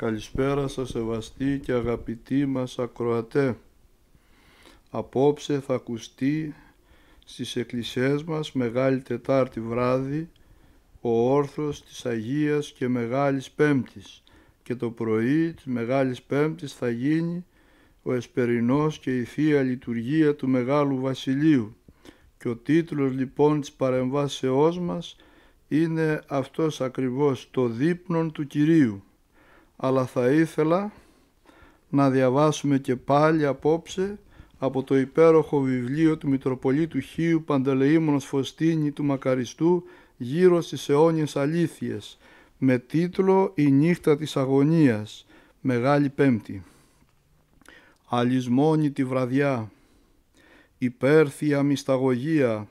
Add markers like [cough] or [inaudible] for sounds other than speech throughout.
Καλησπέρα σας σεβαστοί και αγαπητοί μας ακροατέ. Απόψε θα ακουστεί στις εκκλησίες μας Μεγάλη Τετάρτη βράδυ ο όρθρος της Αγίας και Μεγάλης Πέμπτης και το πρωί της Μεγάλης Πέμπτης θα γίνει ο Εσπερινός και η Θεία Λειτουργία του Μεγάλου Βασιλείου και ο τίτλος λοιπόν της παρεμβάσεώς μας είναι αυτός ακριβώς το δείπνον του Κυρίου αλλά θα ήθελα να διαβάσουμε και πάλι απόψε από το υπέροχο βιβλίο του Μητροπολίτου Χίου Παντελεήμωνος Φωστίνη του Μακαριστού γύρω στις αιώνιες αλήθειες με τίτλο «Η νύχτα της αγωνίας» Μεγάλη Πέμπτη. Αλυσμόνη τη βραδιά, υπέρθια μυσταγωγία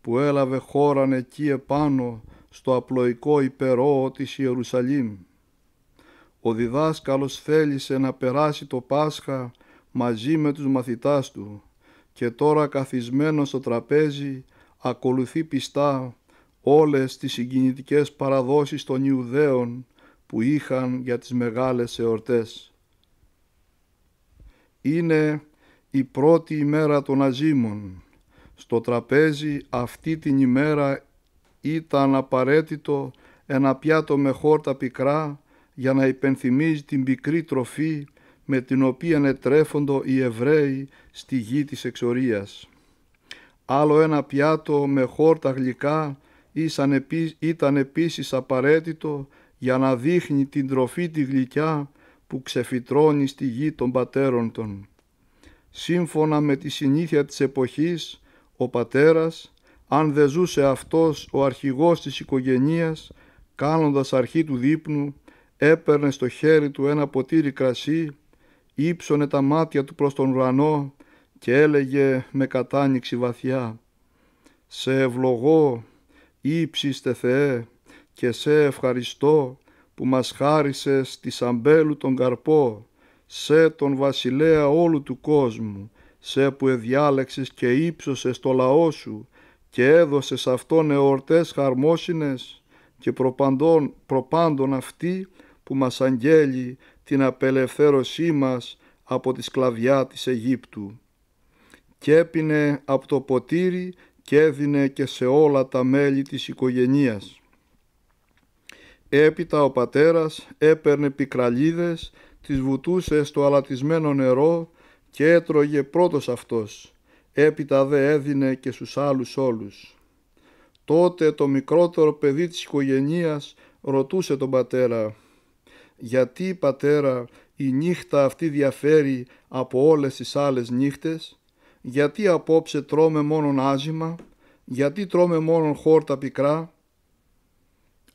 που έλαβε χώραν εκεί επάνω στο απλοϊκό υπερό της Ιερουσαλήμ ο διδάσκαλος θέλησε να περάσει το Πάσχα μαζί με τους μαθητάς του και τώρα καθισμένος στο τραπέζι ακολουθεί πιστά όλες τις συγκινητικές παραδόσεις των Ιουδαίων που είχαν για τις μεγάλες εορτές. Είναι η πρώτη ημέρα των Αζήμων. Στο τραπέζι αυτή την ημέρα ήταν απαραίτητο ένα πιάτο με χόρτα πικρά για να υπενθυμίζει την πικρή τροφή με την οποία ετρέφοντο οι Εβραίοι στη γη της εξορίας. Άλλο ένα πιάτο με χόρτα γλυκά ήταν επίσης απαραίτητο για να δείχνει την τροφή τη γλυκιά που ξεφυτρώνει στη γη των πατέρων των. Σύμφωνα με τη συνήθεια της εποχής, ο πατέρας, αν δεν ζούσε αυτός ο αρχηγός της οικογενείας, κάνοντας αρχή του δείπνου, έπαιρνε στο χέρι του ένα ποτήρι κρασί, ύψωνε τα μάτια του προς τον ουρανό και έλεγε με κατάνοιξη βαθιά «Σε ευλογώ, ύψιστε Θεέ, και σε ευχαριστώ που μας χάρισες τη σαμπέλου τον καρπό, σε τον βασιλέα όλου του κόσμου, σε που εδιάλεξες και ύψωσες το λαό σου και έδωσες αυτόν εορτές χαρμόσυνες και προπαντών, προπάντων αυτοί που μας αγγέλει την απελευθέρωσή μας από τη σκλαβιά της Αιγύπτου. Και έπινε από το ποτήρι και έδινε και σε όλα τα μέλη της οικογενείας. Έπειτα ο πατέρας έπαιρνε πικραλίδες, τις βουτούσε στο αλατισμένο νερό και έτρωγε πρώτος αυτός. Έπειτα δε έδινε και στους άλλους όλους. Τότε το μικρότερο παιδί της οικογενείας ρωτούσε τον πατέρα γιατί πατέρα η νύχτα αυτή διαφέρει από όλες τις άλλες νύχτες, γιατί απόψε τρώμε μόνον άζημα, γιατί τρώμε μόνον χόρτα πικρά.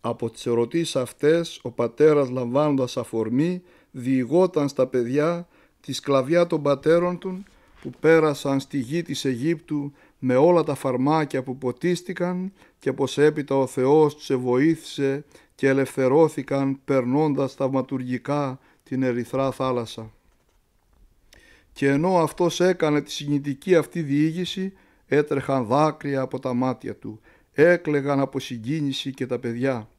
Από τις ερωτήσεις αυτές ο πατέρας λαμβάνοντας αφορμή διηγόταν στα παιδιά τη σκλαβιά των πατέρων του που πέρασαν στη γη της Αιγύπτου με όλα τα φαρμάκια που ποτίστηκαν και πως έπειτα ο Θεός τους εβοήθησε και ελευθερώθηκαν περνώντας θαυματουργικά την ερυθρά θάλασσα. Και ενώ αυτός έκανε τη συγκινητική αυτή διήγηση, έτρεχαν δάκρυα από τα μάτια του, έκλεγαν από συγκίνηση και τα παιδιά.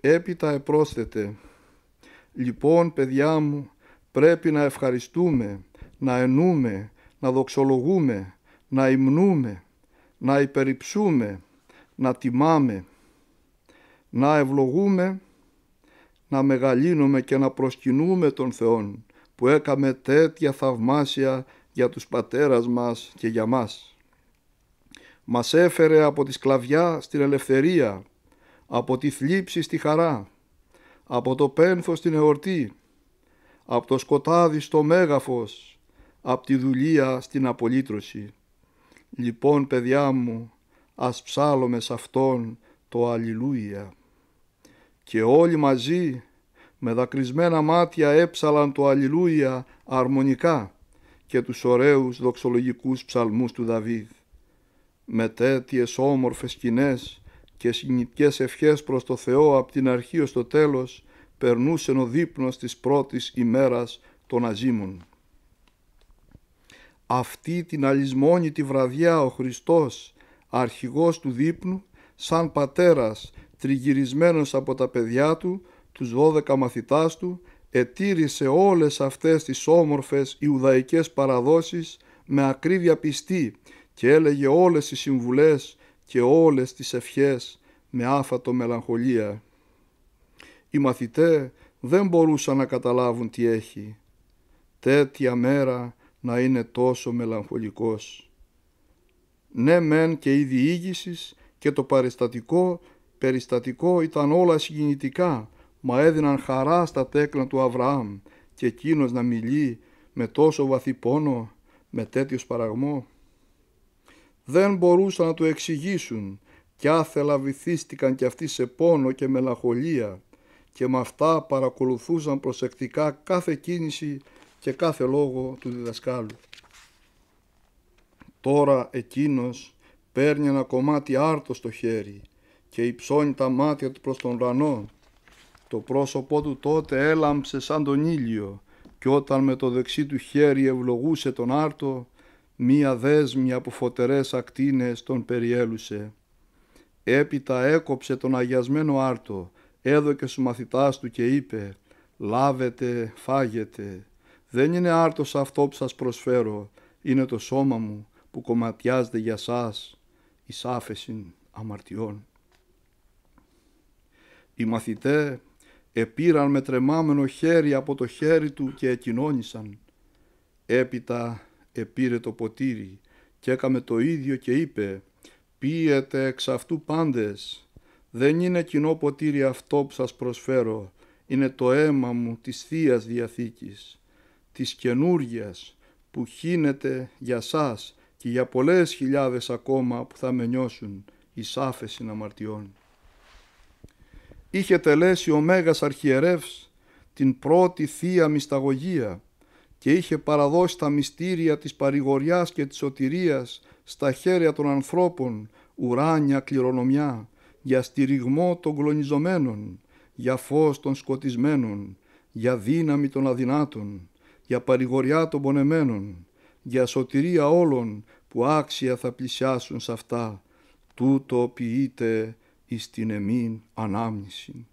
Έπειτα επρόσθεται «Λοιπόν, παιδιά μου, πρέπει να ευχαριστούμε, να ενούμε, να δοξολογούμε, να υμνούμε, να υπεριψούμε, να τιμάμε, να ευλογούμε, να μεγαλύνουμε και να προσκυνούμε τον Θεόν που έκαμε τέτοια θαυμάσια για τους πατέρας μας και για μας. Μας έφερε από τη σκλαβιά στην ελευθερία, από τη θλίψη στη χαρά, από το πένθος στην εορτή, από το σκοτάδι στο μέγαφος, από τη δουλεία στην απολύτρωση. Λοιπόν, παιδιά μου, ας ψάλουμε σε Αυτόν το Αλληλούια και όλοι μαζί με δακρυσμένα μάτια έψαλαν το Αλληλούια αρμονικά και τους ωραίους δοξολογικούς ψαλμούς του Δαβίδ. Με τέτοιες όμορφες σκηνές και συνητικές ευχές προς το Θεό από την αρχή ως το τέλος περνούσε ο δείπνος της πρώτης ημέρας των Αζίμων. Αυτή την αλυσμόνητη βραδιά ο Χριστός, αρχηγός του δείπνου, σαν πατέρας τριγυρισμένος από τα παιδιά του, τους δώδεκα μαθητάς του, ετήρησε όλες αυτές τις όμορφες Ιουδαϊκές παραδόσεις με ακρίβεια πιστή και έλεγε όλες τις συμβουλές και όλες τις ευχές με άφατο μελαγχολία. Οι μαθητέ δεν μπορούσαν να καταλάβουν τι έχει. Τέτοια μέρα να είναι τόσο μελαγχολικός. Ναι μεν και η διήγησης και το παριστατικό περιστατικό ήταν όλα συγκινητικά, μα έδιναν χαρά στα τέκνα του Αβραάμ και εκείνος να μιλεί με τόσο βαθύ πόνο, με τέτοιο παραγμό. Δεν μπορούσαν να το εξηγήσουν κι άθελα βυθίστηκαν κι αυτοί σε πόνο και μελαγχολία και με αυτά παρακολουθούσαν προσεκτικά κάθε κίνηση και κάθε λόγο του διδασκάλου. Τώρα εκείνος παίρνει ένα κομμάτι άρτο στο χέρι και υψώνει τα μάτια του προς τον ουρανό. Το πρόσωπό του τότε έλαμψε σαν τον ήλιο και όταν με το δεξί του χέρι ευλογούσε τον άρτο, μία δέσμη από φωτερές ακτίνες τον περιέλουσε. Έπειτα έκοψε τον αγιασμένο άρτο, έδωκε στους μαθητάς του και είπε «Λάβετε, φάγετε, δεν είναι άρτος αυτό που σας προσφέρω, είναι το σώμα μου που κομματιάζεται για σας Η άφεση αμαρτιών». Οι μαθητέ επήραν με τρεμάμενο χέρι από το χέρι του και εκοινώνησαν. Έπειτα επήρε το ποτήρι και έκαμε το ίδιο και είπε «Πίετε εξ αυτού πάντες, δεν είναι κοινό ποτήρι αυτό που σας προσφέρω, είναι το αίμα μου της θείας Διαθήκης, της καινούργιας που χύνεται για σας και για πολλές χιλιάδες ακόμα που θα με νιώσουν εις άφεση αμαρτιών είχε τελέσει ο Μέγας Αρχιερεύς την πρώτη θεία μυσταγωγία και είχε παραδώσει τα μυστήρια της παρηγοριάς και της σωτηρίας στα χέρια των ανθρώπων ουράνια κληρονομιά για στηριγμό των κλονιζομένων, για φως των σκοτισμένων, για δύναμη των αδυνάτων, για παρηγοριά των πονεμένων, για σωτηρία όλων που άξια θα πλησιάσουν σε αυτά. Τούτο ποιείται εις την εμήν ανάμνησιν.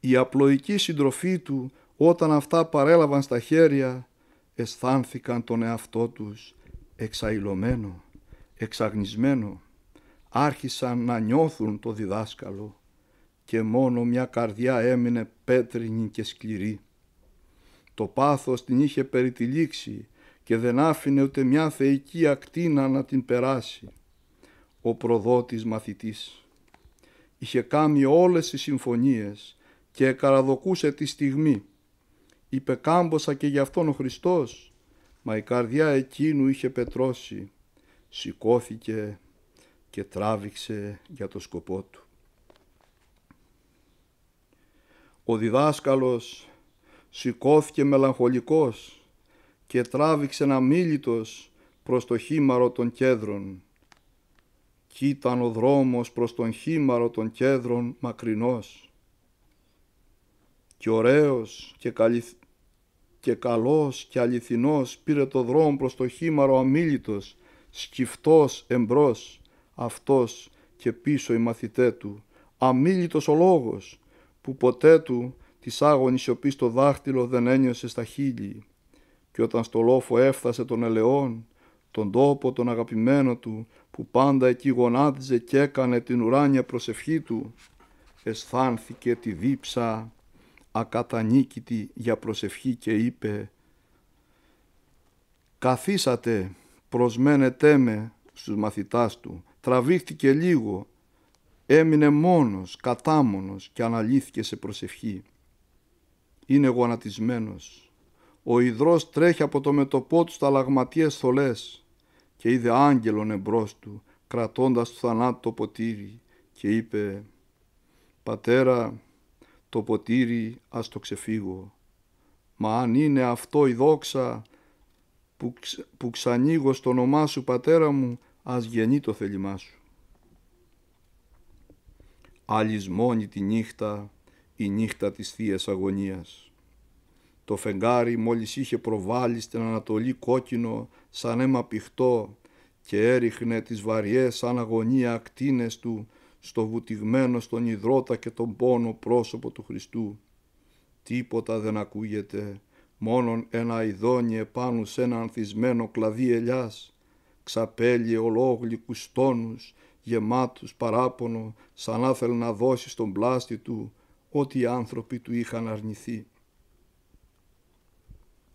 Η απλοϊκή συντροφή του όταν αυτά παρέλαβαν στα χέρια αισθάνθηκαν τον εαυτό τους εξαϊλωμένο, εξαγνισμένο. Άρχισαν να νιώθουν το διδάσκαλο και μόνο μια καρδιά έμεινε πέτρινη και σκληρή. Το πάθος την είχε περιτυλίξει και δεν άφηνε ούτε μια θεϊκή ακτίνα να την περάσει ο προδότης μαθητής. Είχε κάνει όλες τις συμφωνίες και εκαραδοκούσε τη στιγμή. Είπε κάμποσα και γι' αυτόν ο Χριστός, μα η καρδιά εκείνου είχε πετρώσει. Σηκώθηκε και τράβηξε για το σκοπό του. Ο διδάσκαλος σηκώθηκε μελαγχολικός και τράβηξε ένα μίλητος προς το χήμαρο των κέντρων κι ήταν ο δρόμος προς τον χήμαρο των κέδρων μακρινός. Και ωραίος και, καλό και καλός και αληθινός πήρε το δρόμο προς το χήμαρο αμίλητος, σκυφτός εμπρός, αυτός και πίσω η μαθητές του, αμίλητος ο λόγος, που ποτέ του της άγονης σιωπής το δάχτυλο δεν ένιωσε στα χείλη. Και όταν στο λόφο έφτασε τον ελαιόν, τον τόπο τον αγαπημένο του, που πάντα εκεί γονάτιζε και έκανε την ουράνια προσευχή του, αισθάνθηκε τη δίψα ακατανίκητη για προσευχή και είπε «Καθίσατε, προσμένετε με στους μαθητάς του, τραβήχτηκε λίγο, έμεινε μόνος, κατάμονος και αναλύθηκε σε προσευχή. Είναι γονατισμένος. Ο υδρός τρέχει από το μετωπό του στα λαγματιές θολές και είδε άγγελον εμπρός του, κρατώντας του θανάτου το ποτήρι και είπε «Πατέρα, το ποτήρι ας το ξεφύγω, μα αν είναι αυτό η δόξα που, ξ, που ξανοίγω στο όνομά σου πατέρα μου, ας γεννεί το θέλημά σου». μόνη τη νύχτα, η νύχτα της θεία Αγωνίας. Το φεγγάρι μόλις είχε προβάλει στην Ανατολή κόκκινο σαν αίμα πηχτό και έριχνε τις βαριές σαν αγωνία ακτίνες του στο βουτυγμένο στον υδρότα και τον πόνο πρόσωπο του Χριστού. Τίποτα δεν ακούγεται, μόνον ένα ειδόνι επάνω σε ένα ανθισμένο κλαδί ελιάς, ξαπέλυε ολόκληρου τόνους, γεμάτους παράπονο, σαν άθελ να δώσει στον πλάστη του ό,τι οι άνθρωποι του είχαν αρνηθεί.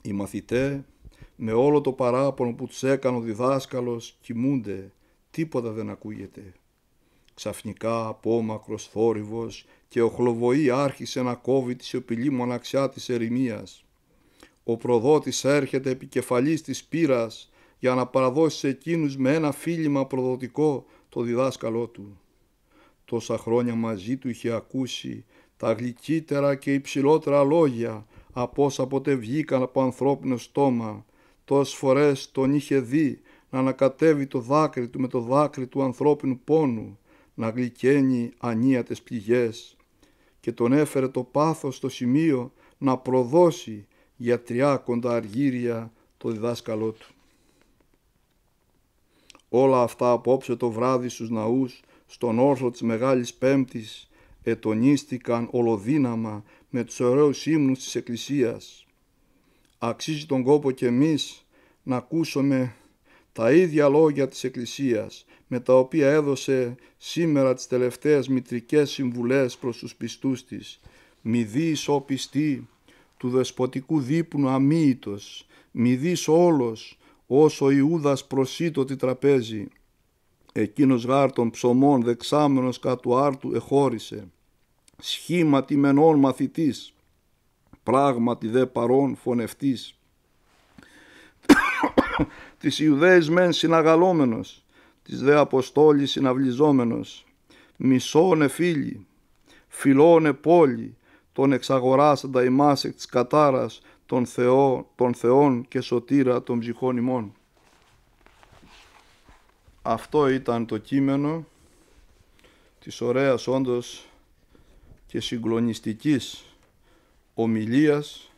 Οι μαθητές με όλο το παράπονο που τους έκανε ο διδάσκαλος κοιμούνται, τίποτα δεν ακούγεται. Ξαφνικά απόμακρος θόρυβος και οχλοβοή άρχισε να κόβει τη σιωπηλή μοναξιά της ερημίας. Ο προδότης έρχεται επικεφαλής της πύρας για να παραδώσει σε εκείνους με ένα φίλημα προδοτικό το διδάσκαλό του. Τόσα χρόνια μαζί του είχε ακούσει τα γλυκύτερα και υψηλότερα λόγια από όσα ποτέ βγήκαν από ανθρώπινο στόμα Τόσες φορές τον είχε δει να ανακατεύει το δάκρυ του με το δάκρυ του ανθρώπινου πόνου, να γλυκαίνει ανίατες πληγές και τον έφερε το πάθος στο σημείο να προδώσει για τριάκοντα αργύρια το διδάσκαλό του. Όλα αυτά απόψε το βράδυ στους ναούς, στον όρθρο της Μεγάλης Πέμπτης, ετονίστηκαν ολοδύναμα με τους ωραίους ύμνους της Εκκλησίας. Αξίζει τον κόπο και εμείς να ακούσουμε τα ίδια λόγια της Εκκλησίας με τα οποία έδωσε σήμερα τις τελευταίες μητρικές συμβουλές προς τους πιστούς της. Μη δεις ο πιστή του δεσποτικού δείπνου αμύητος, μη δεις όλος όσο Ιούδας προσητω τη τραπέζι. Εκείνος γάρ των ψωμών δεξάμενος κατου άρτου εχώρισε, σχήμα τιμενών μαθητής, πράγματι δε παρών φωνευτής. [coughs] της Ιουδαίης μεν συναγαλόμενος, της δε Αποστόλης συναυλιζόμενος, μισώνε φίλοι, φιλώνε πόλη, τον εξαγοράσαντα ημάς εκ της κατάρας, τον Θεό, τον Θεόν και σωτήρα των ψυχών ημών. Αυτό ήταν το κείμενο της ωραίας όντως και συγκλονιστικής ομιλίας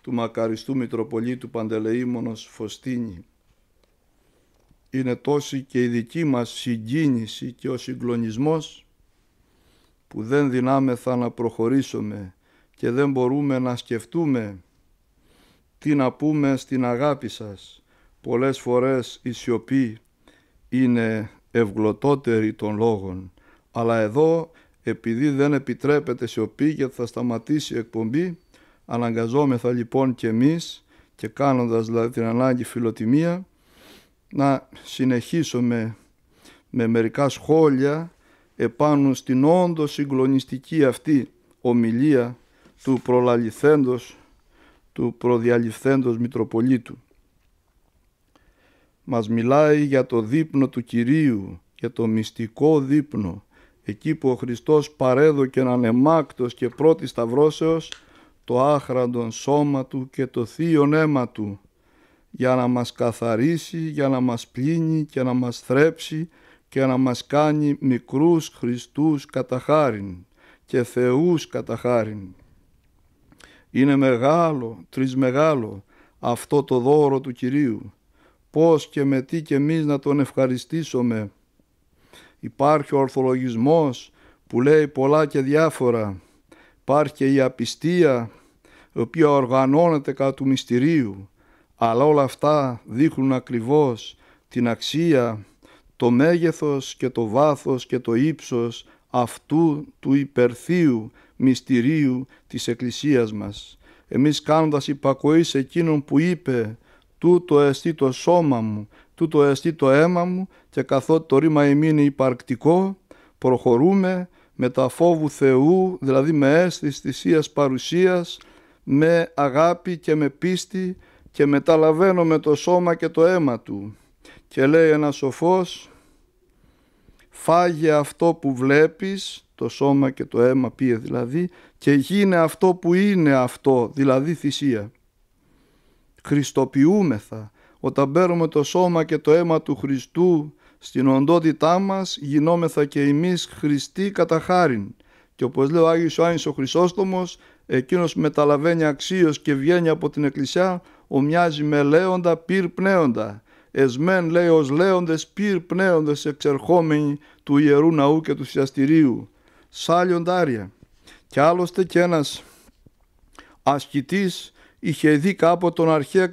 του μακαριστού Μητροπολίτου Παντελεήμονος Φωστίνη. Είναι τόση και η δική μας συγκίνηση και ο συγκλονισμός που δεν δυνάμεθα να προχωρήσουμε και δεν μπορούμε να σκεφτούμε τι να πούμε στην αγάπη σας. Πολλές φορές η σιωπή είναι ευγλωτότερη των λόγων, αλλά εδώ επειδή δεν επιτρέπεται σιωπή και θα σταματήσει η εκπομπή, αναγκαζόμεθα λοιπόν και εμείς και κάνοντας δηλαδή την ανάγκη φιλοτιμία να συνεχίσουμε με μερικά σχόλια επάνω στην όντως συγκλονιστική αυτή ομιλία του προλαληθέντος, του προδιαληθέντος Μητροπολίτου. Μας μιλάει για το δείπνο του Κυρίου, για το μυστικό δείπνο, εκεί που ο Χριστός παρέδωκε ανεμάκτος και πρώτη σταυρώσεως το άχραντον σώμα του και το θείο αίμα του, για να μας καθαρίσει, για να μας πλύνει και να μας θρέψει και να μας κάνει μικρούς Χριστούς καταχάριν και Θεούς καταχάριν. Είναι μεγάλο, τρισμεγάλο αυτό το δώρο του Κυρίου, πώς και με τι και εμείς να τον ευχαριστήσουμε Υπάρχει ο ορθολογισμός που λέει πολλά και διάφορα. Υπάρχει και η απιστία, η οποία οργανώνεται κατά του μυστηρίου. Αλλά όλα αυτά δείχνουν ακριβώς την αξία, το μέγεθος και το βάθος και το ύψος αυτού του υπερθείου μυστηρίου της Εκκλησίας μας. Εμείς κάνοντας υπακοή σε εκείνον που είπε «Τούτο εστί το σώμα μου τούτο εστί το αίμα μου και καθότι το ρήμα είναι υπαρκτικό, προχωρούμε με τα φόβου Θεού, δηλαδή με αίσθηση θυσίας παρουσίας, με αγάπη και με πίστη και μεταλαβαίνω με το σώμα και το αίμα Του. Και λέει ένας σοφός, φάγε αυτό που βλέπεις, το σώμα και το αίμα πίε δηλαδή, και γίνε αυτό που είναι αυτό, δηλαδή θυσία. Χριστοποιούμεθα, όταν παίρνουμε το σώμα και το αίμα του Χριστού στην οντότητά μας γινόμεθα και εμείς Χριστοί κατά χάριν. Και όπως λέει ο Άγιος Ιωάννης ο Χρυσόστομος, εκείνος μεταλαβαίνει αξίως και βγαίνει από την εκκλησιά, ομοιάζει με λέοντα πυρ πνέοντα. Εσμέν λέει ως λέοντες πυρ πνέοντες εξερχόμενοι του Ιερού Ναού και του Θεαστηρίου. Σάλιοντάρια. Κι άλλωστε κι ένας ασκητής είχε δει κάπου τον αρχαία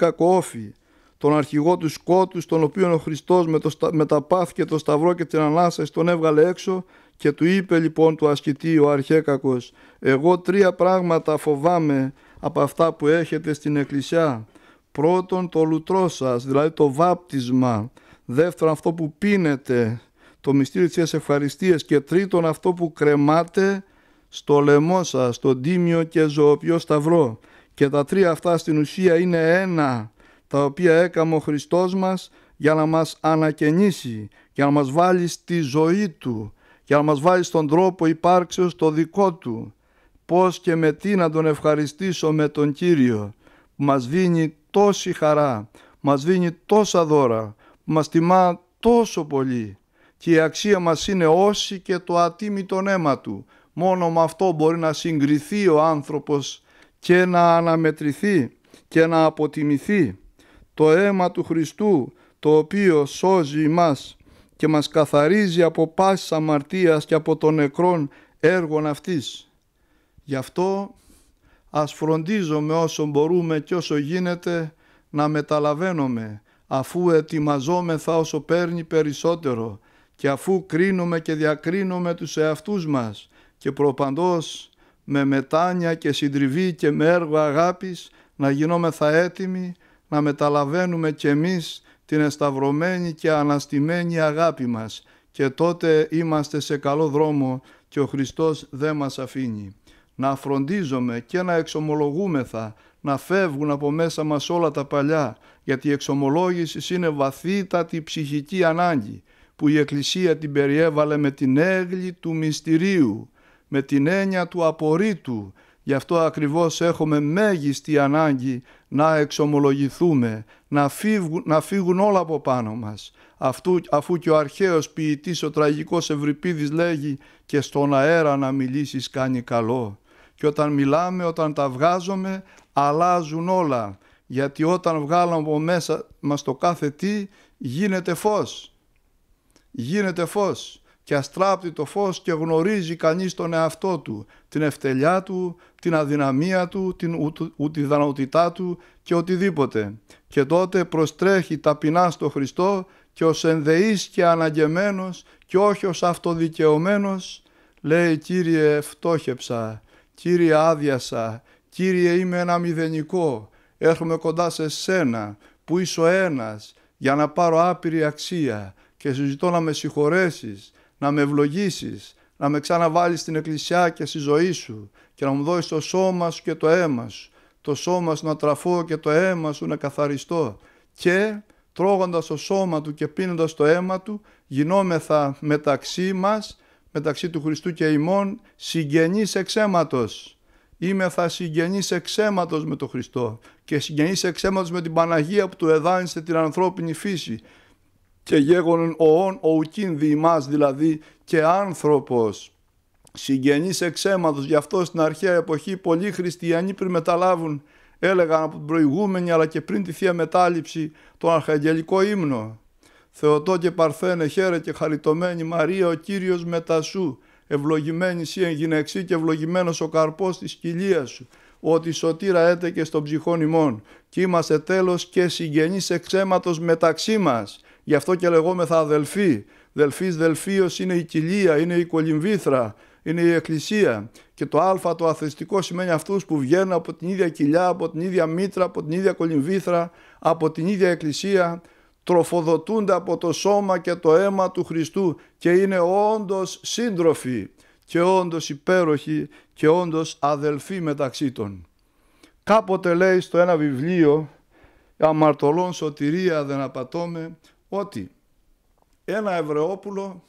τον αρχηγό του σκότους, τον οποίο ο Χριστός με, το, με τα πάθη και το σταυρό και την ανάσταση τον έβγαλε έξω και του είπε λοιπόν του ασκητή ο αρχέκακος «Εγώ τρία πράγματα φοβάμαι από αυτά που έχετε στην εκκλησιά. Πρώτον το λουτρό σας, δηλαδή το βάπτισμα. Δεύτερον αυτό που πίνετε, το μυστήριο της ευχαριστίας. Και τρίτον αυτό που κρεμάτε στο λαιμό σας, στον τίμιο και ζωοποιό σταυρό. Και τα τρία αυτά στην ουσία είναι ένα τα οποία έκαμε ο Χριστός μας για να μας ανακαινήσει, για να μας βάλει στη ζωή Του, για να μας βάλει στον τρόπο υπάρξεως το δικό Του. Πώς και με τι να Τον ευχαριστήσω με τον Κύριο, που μας δίνει τόση χαρά, μας δίνει τόσα δώρα, που μας τιμά τόσο πολύ. Και η αξία μας είναι όση και το ατίμητο αίμα Του. Μόνο με αυτό μπορεί να συγκριθεί ο άνθρωπος και να αναμετρηθεί και να αποτιμηθεί το αίμα του Χριστού, το οποίο σώζει μας και μας καθαρίζει από πάσης αμαρτίας και από των νεκρών έργων αυτής. Γι' αυτό ας φροντίζομαι όσο μπορούμε και όσο γίνεται να μεταλαβαίνουμε, αφού ετοιμαζόμεθα όσο παίρνει περισσότερο και αφού κρίνουμε και διακρίνουμε τους εαυτούς μας και προπαντός με μετάνια και συντριβή και με έργο αγάπης να γινόμεθα έτοιμοι να μεταλαβαίνουμε κι εμείς την εσταυρωμένη και αναστημένη αγάπη μας και τότε είμαστε σε καλό δρόμο και ο Χριστός δεν μας αφήνει. Να φροντίζομαι και να εξομολογούμεθα, να φεύγουν από μέσα μας όλα τα παλιά, γιατί η εξομολόγηση είναι βαθύτατη ψυχική ανάγκη, που η Εκκλησία την περιέβαλε με την έγλη του μυστηρίου, με την έννοια του απορρίτου, Γι' αυτό ακριβώς έχουμε μέγιστη ανάγκη να εξομολογηθούμε, να φύγουν, να φύγουν όλα από πάνω μας. Αυτού, αφού και ο αρχαίος ποιητής ο τραγικός Ευρυπίδης λέγει «Και στον αέρα να μιλήσεις κάνει καλό». Και όταν μιλάμε, όταν τα βγάζουμε, αλλάζουν όλα. Γιατί όταν βγάλαμε από μέσα μας το κάθε τι, γίνεται φως. Γίνεται φως και αστράπτει το φως και γνωρίζει κανείς τον εαυτό του, την ευτελιά του, την αδυναμία του, την ουτιδανοτητά του και οτιδήποτε. Και τότε προστρέχει ταπεινά στο Χριστό και ως ενδεής και αναγκεμένος και όχι ως αυτοδικαιωμένος, λέει «Κύριε φτώχεψα, Κύριε άδειασα, Κύριε είμαι ένα μηδενικό, έρχομαι κοντά σε Σένα που είσαι ο ένας για να πάρω άπειρη αξία και συζητώ να με συγχωρέσεις να με ευλογήσεις, να με ξαναβάλεις στην εκκλησιά και στη ζωή σου και να μου δώσεις το σώμα σου και το αίμα σου, το σώμα σου να τραφώ και το αίμα σου να καθαριστώ και τρώγοντας το σώμα του και πίνοντας το αίμα του γινόμεθα μεταξύ μας, μεταξύ του Χριστού και ημών, συγγενείς εξαίματος. Είμεθα συγγενείς εξαίματος με τον Χριστό και συγγενείς εξαίματος με την Παναγία που του εδάνισε την ανθρώπινη φύση και γέγονον ο ουκίν διημάς δηλαδή και άνθρωπος συγγενείς εξέματος. Γι' αυτό στην αρχαία εποχή πολλοί χριστιανοί πριν μεταλάβουν έλεγαν από την προηγούμενη αλλά και πριν τη Θεία Μετάληψη τον Αρχαγγελικό ύμνο. Θεοτό και Παρθένε χαίρε και χαριτωμένη Μαρία ο Κύριος μετά σου ευλογημένη σύ εν και ευλογημένος ο καρπός της κοιλίας σου, ότι σωτήρα έτε και στον ψυχόν ημών, και είμαστε τέλος και συγγενείς εξέματος μεταξύ μας, Γι' αυτό και λεγόμεθα αδελφοί. Δελφής δελφίος είναι η κοιλία, είναι η κολυμβήθρα, είναι η εκκλησία. Και το α το αθεστικό σημαίνει αυτούς που βγαίνουν από την ίδια κοιλιά, από την ίδια μήτρα, από την ίδια κολυμβήθρα, από την ίδια εκκλησία. Τροφοδοτούνται από το σώμα και το αίμα του Χριστού και είναι όντως σύντροφοι και όντως υπέροχοι και όντως αδελφοί μεταξύ των. Κάποτε λέει στο ένα βιβλίο «Αμαρτωλών σωτηρία δεν απατώμε, ότι ένα Εβρεόπουλο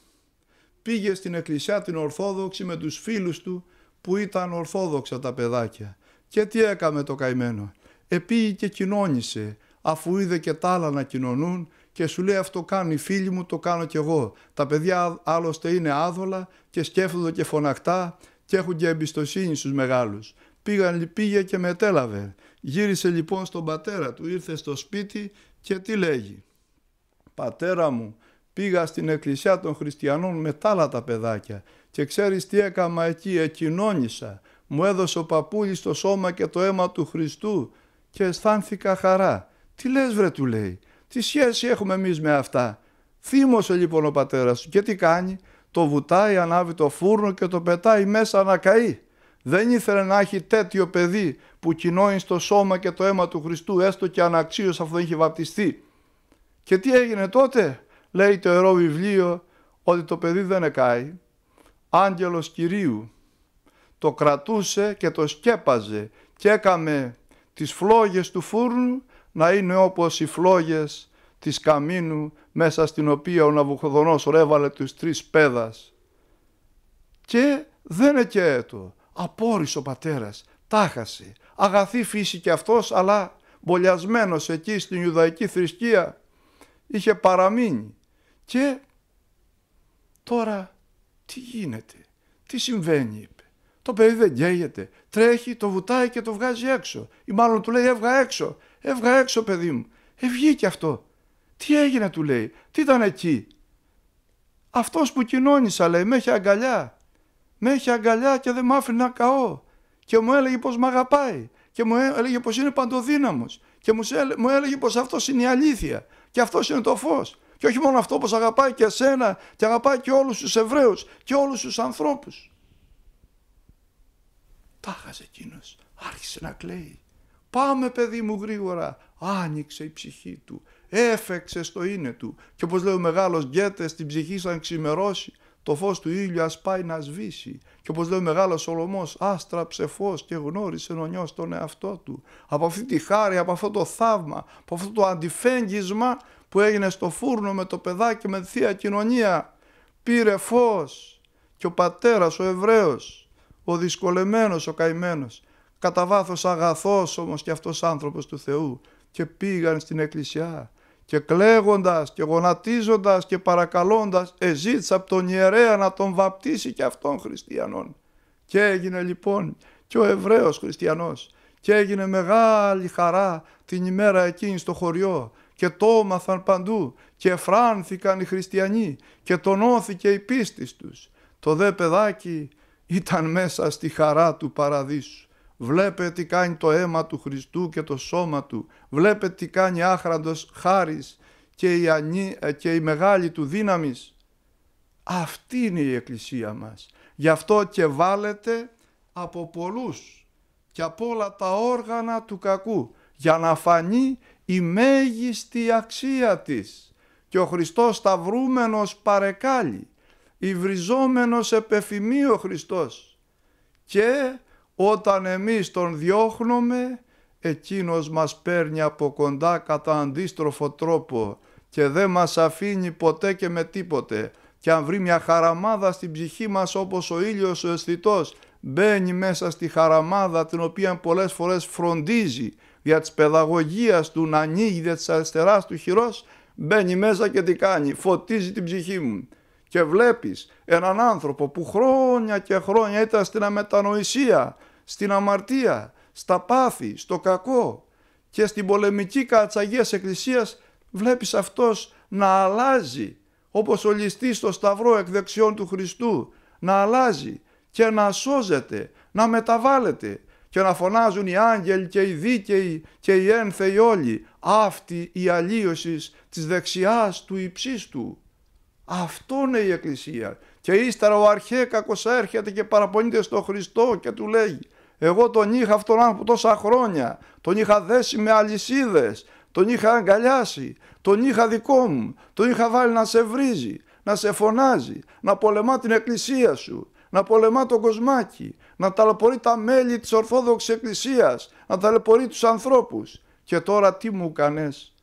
πήγε στην εκκλησιά την Ορθόδοξη με τους φίλους του που ήταν Ορθόδοξα τα παιδάκια. Και τι έκαμε το καημένο. Επήγε και κοινώνησε αφού είδε και τα άλλα να κοινωνούν και σου λέει αυτό κάνει οι φίλοι μου, το κάνω κι εγώ. Τα παιδιά άλλωστε είναι άδολα και σκέφτονται και φωνακτά και έχουν και εμπιστοσύνη στους μεγάλους. Πήγαν, πήγε και μετέλαβε. Γύρισε λοιπόν στον πατέρα του, ήρθε στο σπίτι και τι λέγει πατέρα μου, πήγα στην εκκλησιά των χριστιανών με τα άλλα τα παιδάκια και ξέρεις τι έκαμα εκεί, εκοινώνησα. Μου έδωσε ο παππούλης το σώμα και το αίμα του Χριστού και αισθάνθηκα χαρά. Τι λες βρε του λέει, τι σχέση έχουμε εμείς με αυτά. Θύμωσε λοιπόν ο πατέρας σου και τι κάνει, το βουτάει, ανάβει το φούρνο και το πετάει μέσα να καεί. Δεν ήθελε να έχει τέτοιο παιδί που κοινώνει στο σώμα και το αίμα του Χριστού έστω και αναξίως δεν είχε βαπτιστεί. Και τι έγινε τότε, λέει το Ιερό Βιβλίο, ότι το παιδί δεν εκάει. Άγγελος Κυρίου το κρατούσε και το σκέπαζε και έκαμε τις φλόγες του φούρνου να είναι όπως οι φλόγες της καμίνου μέσα στην οποία ο Ναβουχοδονός ρέβαλε τους τρεις πέδας. Και δεν εκαίε το. Απόρρισε ο πατέρας. Τάχασε. Αγαθή φύση και αυτός αλλά μπολιασμένος εκεί στην Ιουδαϊκή θρησκεία είχε παραμείνει. Και τώρα τι γίνεται, τι συμβαίνει είπε. Το παιδί δεν καίγεται, τρέχει, το βουτάει και το βγάζει έξω. Ή μάλλον του λέει έβγα έξω, έβγα έξω παιδί μου. Ευγήκε αυτό. Τι έγινε του λέει, τι ήταν εκεί. Αυτός που κοινώνησα λέει με έχει αγκαλιά. Με έχει αγκαλιά και δεν μ' άφηνε να καώ. Και μου έλεγε πως μ' αγαπάει. Και μου έλεγε πως είναι παντοδύναμος. Και μου έλεγε πως αυτός είναι η αλήθεια. Και αυτός είναι το φως. Και όχι μόνο αυτό, που αγαπάει και εσένα και αγαπάει και όλους τους Εβραίους και όλους τους ανθρώπους. Τάχασε εκείνος, άρχισε να κλαίει. Πάμε παιδί μου γρήγορα. Άνοιξε η ψυχή του, έφεξε στο είναι του. Και όπως λέει ο μεγάλος Γκέτες, την ψυχή σαν ξημερώσει, το φως του ήλιου ας πάει να σβήσει. Και όπως λέει ο μεγάλος Σολωμός, άστραψε φως και γνώρισε νιός τον εαυτό του. Από αυτή τη χάρη, από αυτό το θαύμα, από αυτό το αντιφέγγισμα που έγινε στο φούρνο με το παιδάκι με τη Θεία Κοινωνία, πήρε φως και ο πατέρας, ο Εβραίος, ο δυσκολεμένος, ο καημένος, κατά βάθος αγαθός όμως και αυτός άνθρωπος του Θεού και πήγαν στην εκκλησιά και κλαίγοντας και γονατίζοντας και παρακαλώντας εζήτησε από τον ιερέα να τον βαπτίσει και αυτόν Χριστιανόν. Και έγινε λοιπόν και ο Εβραίος χριστιανός και έγινε μεγάλη χαρά την ημέρα εκείνη στο χωριό και το έμαθαν παντού και φράνθηκαν οι χριστιανοί και τονώθηκε η πίστη τους. Το δε παιδάκι ήταν μέσα στη χαρά του παραδείσου. Βλέπε τι κάνει το αίμα του Χριστού και το σώμα του. Βλέπε τι κάνει άχραντος χάρις και η, ανή, ε, και η μεγάλη του δύναμης. Αυτή είναι η Εκκλησία μας. Γι' αυτό και βάλετε από πολλούς και από όλα τα όργανα του κακού για να φανεί η μέγιστη αξία της. Και ο Χριστός σταυρούμενος παρεκάλει, υβριζόμενος επεφημεί ο Χριστός και όταν εμείς τον διώχνουμε, εκείνος μας παίρνει από κοντά κατά αντίστροφο τρόπο και δεν μας αφήνει ποτέ και με τίποτε. Και αν βρει μια χαραμάδα στην ψυχή μας όπως ο ήλιος ο αισθητός, μπαίνει μέσα στη χαραμάδα την οποία πολλές φορές φροντίζει για της παιδαγωγίας του να ανοίγει δια της αριστεράς του χειρός, μπαίνει μέσα και τι κάνει, φωτίζει την ψυχή μου. Και βλέπεις έναν άνθρωπο που χρόνια και χρόνια ήταν στην αμετανοησία, στην αμαρτία, στα πάθη, στο κακό και στην πολεμική κατσαγία της Εκκλησίας βλέπεις αυτός να αλλάζει όπως ο ληστής στο σταυρό εκ δεξιών του Χριστού να αλλάζει και να σώζεται, να μεταβάλλεται και να φωνάζουν οι άγγελοι και οι δίκαιοι και οι ένθεοι όλοι αυτή η αλλίωσης της δεξιάς του υψίστου. Αυτό είναι η Εκκλησία. Και ύστερα ο αρχαίκακος έρχεται και παραπονείται στο Χριστό και του λέει εγώ τον είχα αυτόν τον άνθρωπο τόσα χρόνια. Τον είχα δέσει με αλυσίδες. Τον είχα αγκαλιάσει. Τον είχα δικό μου. Τον είχα βάλει να σε βρίζει, να σε φωνάζει, να πολεμά την εκκλησία σου, να πολεμά τον κοσμάκι, να ταλαιπωρεί τα μέλη της Ορθόδοξης Εκκλησίας, να ταλαιπωρεί τους ανθρώπους. Και τώρα τι μου κάνες,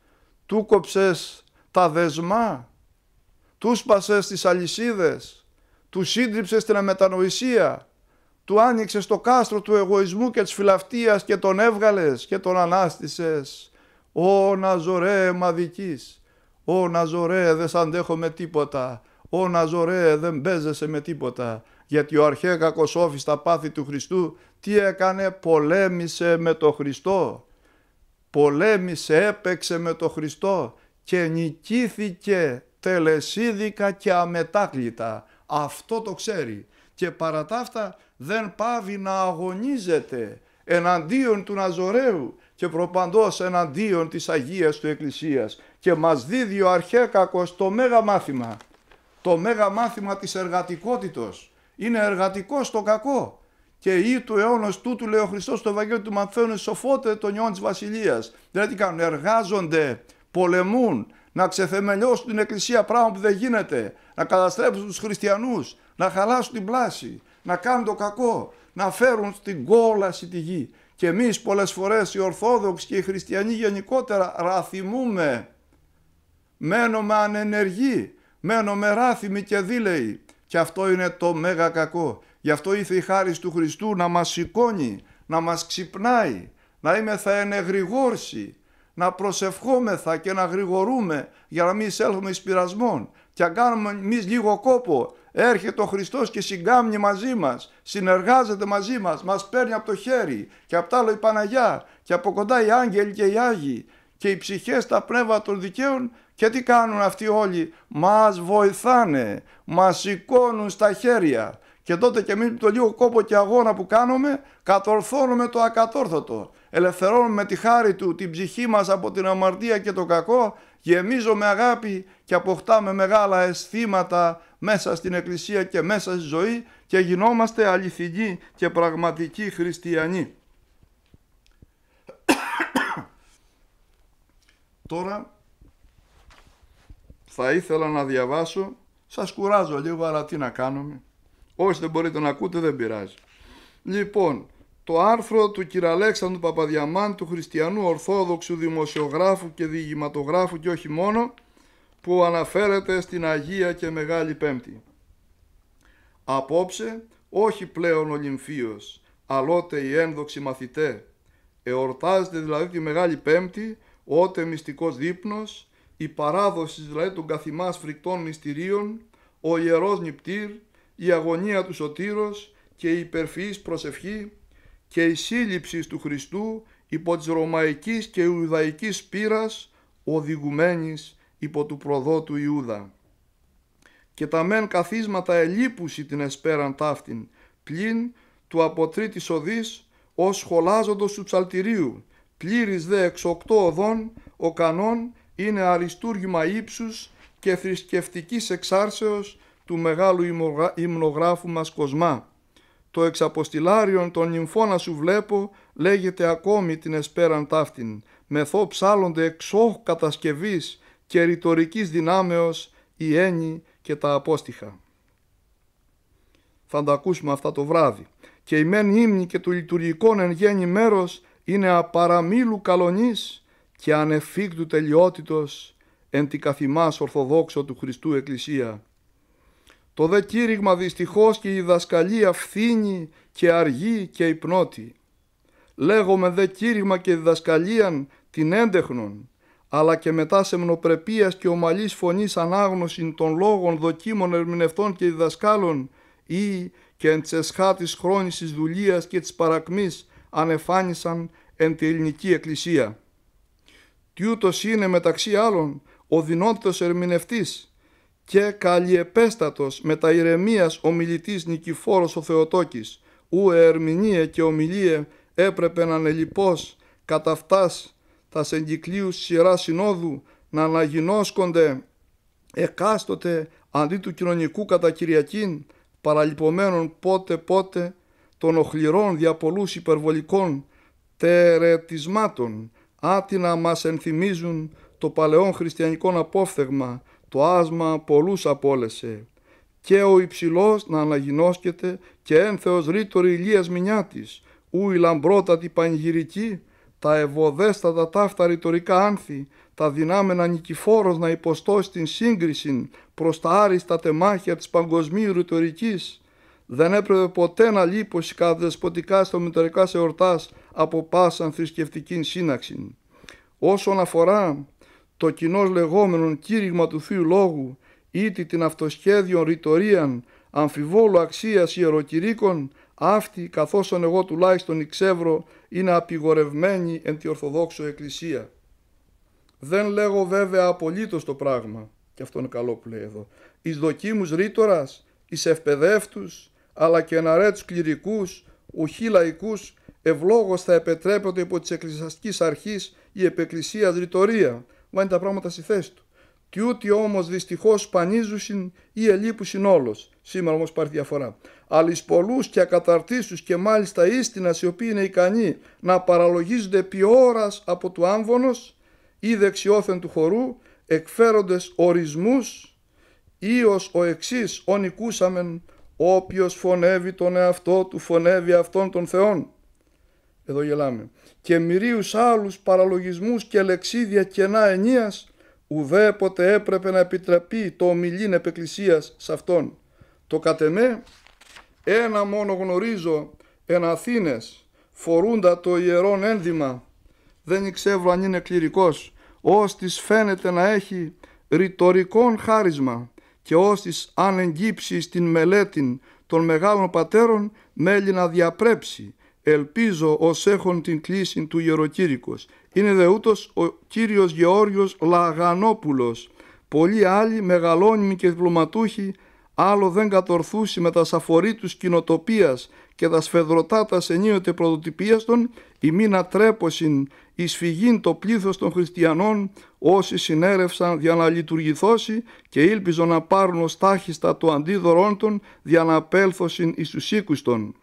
του κόψε τα δεσμά, του σπασε τις αλυσίδες, του σύντριψε την αμετανοησία, του άνοιξες το κάστρο του εγωισμού και της φιλαυτίας και τον έβγαλες και τον ανάστησες. Ω Ναζωρέ μαδικής, ω Ναζωρέ δεν σ' αντέχω με τίποτα, ω Ναζωρέ δεν μπέζεσαι με τίποτα, γιατί ο αρχαίγακος όφης στα πάθη του Χριστού τι έκανε, πολέμησε με το Χριστό, πολέμησε, έπαιξε με το Χριστό και νικήθηκε τελεσίδικα και αμετάκλητα. Αυτό το ξέρει και παρά τα αυτά δεν πάβει να αγωνίζεται εναντίον του Ναζωρέου και προπαντός εναντίον της Αγίας του Εκκλησίας και μας δίδει ο Αρχαίκακος το μέγα μάθημα, το μέγα μάθημα της εργατικότητος. Είναι εργατικό στο κακό και ή του αιώνος τούτου λέει ο Χριστός στο Ευαγγέλιο του Μαθαίνου σοφότε των ιών της Βασιλείας. Δηλαδή κάνουν, εργάζονται, πολεμούν, να ξεθεμελιώσουν την Εκκλησία πράγμα που δεν γίνεται, να καταστρέψουν τους χριστιανούς, να χαλάσουν την πλάση, να κάνουν το κακό, να φέρουν στην κόλαση τη γη. Και εμείς πολλές φορές οι Ορθόδοξοι και οι Χριστιανοί γενικότερα ραθιμούμε. Μένουμε ανενεργοί, μένουμε ράθιμοι και δίλεοι. Και αυτό είναι το μέγα κακό. Γι' αυτό ήρθε η χάρη του Χριστού να μας σηκώνει, να μας ξυπνάει, να είμαι θα ενεγρηγόρση, να προσευχόμεθα και να γρηγορούμε για να μην εισέλθουμε εις πειρασμόν και αν κάνουμε εμείς λίγο κόπο Έρχεται ο Χριστός και συγκάμνει μαζί μας, συνεργάζεται μαζί μας, μας παίρνει από το χέρι και απ' τα άλλο η Παναγιά και από κοντά οι άγγελοι και οι Άγιοι και οι ψυχές τα πνεύμα των δικαίων και τι κάνουν αυτοί όλοι, μας βοηθάνε, μας σηκώνουν στα χέρια και τότε και εμείς με το λίγο κόπο και αγώνα που κάνουμε κατορθώνουμε το ακατόρθωτο, ελευθερώνουμε τη χάρη του την ψυχή μας από την αμαρτία και το κακό γεμίζω με αγάπη και αποκτάμε μεγάλα αισθήματα μέσα στην Εκκλησία και μέσα στη ζωή και γινόμαστε αληθινοί και πραγματικοί χριστιανοί. [coughs] Τώρα θα ήθελα να διαβάσω, σας κουράζω λίγο αλλά τι να κάνουμε, όσοι δεν μπορείτε να ακούτε δεν πειράζει. Λοιπόν, το άρθρο του του Παπαδιαμάν, του χριστιανού ορθόδοξου δημοσιογράφου και διηγηματογράφου και όχι μόνο, που αναφέρεται στην Αγία και Μεγάλη Πέμπτη. Απόψε, όχι πλέον ο Λυμφίος, αλότε οι ένδοξοι μαθητέ. Εορτάζεται δηλαδή τη Μεγάλη Πέμπτη, ότε μυστικός δείπνος, η παράδοση δηλαδή των καθημάς φρικτών μυστηρίων, ο ιερός νυπτήρ, η αγωνία του σωτήρος και η υπερφυής προσευχή, και η σύλληψη του Χριστού υπό της Ρωμαϊκής και Ιουδαϊκής πύρας οδηγουμένης υπό του προδότου Ιούδα. Και τα μεν καθίσματα ελείπουσι την εσπέραν ταύτην, πλην του από τρίτης οδής ως σχολάζοντος του ψαλτηρίου, πλήρης δε εξ οδών, ο κανόν είναι αριστούργημα ύψους και θρησκευτικής εξάρσεως του μεγάλου ημνογράφου μας Κοσμά το εξαποστηλάριον των νυμφώνα σου βλέπω, λέγεται ακόμη την εσπέραν ταύτην, μεθό ψάλλονται εξόχ κατασκευής και ρητορικής δυνάμεως η έννοι και τα απόστοιχα. Θα τα ακούσουμε αυτά το βράδυ. Και η μεν ύμνη και του λειτουργικών εν γέννη μέρος είναι απαραμήλου καλονής και ανεφίκτου τελειότητος εν τη καθημάς Ορθοδόξο του Χριστού Εκκλησία. Το δε κήρυγμα δυστυχώς και η διδασκαλία φθήνει και αργή και υπνώτη. Λέγομαι δε κήρυγμα και διδασκαλίαν την έντεχνον, αλλά και μετά σε σεμνοπρεπίας και ομαλής φωνής ανάγνωσιν των λόγων δοκίμων ερμηνευτών και διδασκάλων ή και εν τσεσχά της χρόνησης δουλείας και της παρακμής ανεφάνισαν εν τη ελληνική εκκλησία. Τιούτος είναι μεταξύ άλλων ο δυνότητος ερμηνευτής, και καλλιεπέστατος με τα ηρεμίας ο Νικηφόρος ο Θεοτόκης, ου ερμηνεία και ομιλίε έπρεπε να λοιπό κατά αυτάς τα συγκυκλίου σειρά συνόδου να αναγινώσκονται εκάστοτε αντί του κοινωνικού κατά Κυριακήν, παραλυπωμένων πότε πότε των οχληρών διαπολούς υπερβολικών τερετισμάτων, άτινα μας ενθυμίζουν το παλαιό χριστιανικό απόφθεγμα το άσμα πολλούς απόλεσε. Και ο υψηλός να αναγινώσκεται και ένθεος ρήτορη ηλίας μηνιά της, ου η λαμπρότατη πανηγυρική, τα ευωδέστατα ταύτα ρητορικά άνθη, τα δυνάμενα νικηφόρος να υποστώσει την σύγκριση προς τα άριστα τεμάχια της παγκοσμίου ρητορικής. Δεν έπρεπε ποτέ να λείπωση κάθε δεσποτικά στο σε εορτάς από πάσαν θρησκευτική σύναξη. Όσον αφορά το κοινός λεγόμενον κήρυγμα του Θείου Λόγου, ήτι την αυτοσχέδιον ρητορίαν, αμφιβόλου αξίας ιεροκηρύκων, αυτή, καθώς εγώ τουλάχιστον εξεύρω, είναι απειγορευμένη εν τη Ορθοδόξου Εκκλησία. Δεν λέγω βέβαια απολύτως το πράγμα, και αυτό είναι καλό που λέει εδώ, εις δοκίμους ρήτορας, εις ευπαιδεύτους, αλλά και εναρέτους κληρικούς, ουχή λαϊκούς, ευλόγως θα επιτρέπεται υπό της εκκλησιαστικής αρχής η επεκκλησίας ρητορία, είναι τα πράγματα στη θέση του. Τι ούτε όμως δυστυχώς πανίζουσιν ή ελείπουσιν όλος. Σήμερα όμως υπάρχει διαφορά. Αλλά εις πολλούς και ακαταρτήσους και μάλιστα ίστινα οι οποίοι είναι ικανοί να παραλογίζονται επί ώρας από του άμβονος ή δεξιόθεν του χορού, εκφέροντες ορισμούς ή ω ο εξής ονικούσαμεν, όποιος φωνεύει τον εαυτό του φωνεύει αυτόν τον Θεόν εδώ γελάμε, και μυρίους άλλους παραλογισμούς και λεξίδια κενά ενίας, ουδέποτε έπρεπε να επιτραπεί το ομιλήν επεκκλησίας σε αυτόν. Το κατεμέ, ένα μόνο γνωρίζω, εν Αθήνες, φορούντα το ιερόν ένδυμα, δεν ξέρω αν είναι κληρικός, ώστις φαίνεται να έχει ρητορικόν χάρισμα και ώστις της αν εγκύψει στην μελέτην των μεγάλων πατέρων μέλη να διαπρέψει ελπίζω ως έχουν την κλίση του Ιεροκήρυκος. Είναι δε ο κύριος Γεώργιος Λαγανόπουλος. Πολλοί άλλοι μεγαλώνυμοι και διπλωματούχοι, άλλο δεν κατορθούσι με τα σαφορή τους κοινοτοπίας και τα σφεδροτά τα ενίοτε πρωτοτυπίας των, η μήνα τρέποσιν εισφυγήν το πλήθος των χριστιανών, όσοι συνέρευσαν για να λειτουργηθώσει και ήλπιζον να πάρουν ως τάχιστα το αντίδωρόν των, για να απέλθωσιν εις τους οίκους των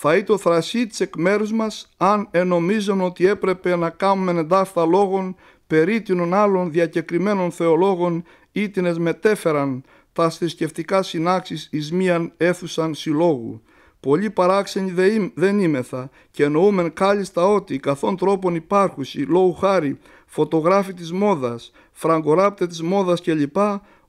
θα είτε ο θρασίτης εκ μέρους μας αν ενομίζαμε ότι έπρεπε να κάνουμε εντάφθα λόγων περί τηνων άλλων διακεκριμένων θεολόγων ή την εσμετέφεραν τα θρησκευτικά συνάξεις εις μίαν αίθουσαν συλλόγου. Πολύ παράξενοι δεν είμεθα και εννοούμεν κάλλιστα ότι καθόν τρόπον υπάρχουσι, λόγου χάρη, φωτογράφοι της μόδας, φραγκοράπτε της μόδας κλπ,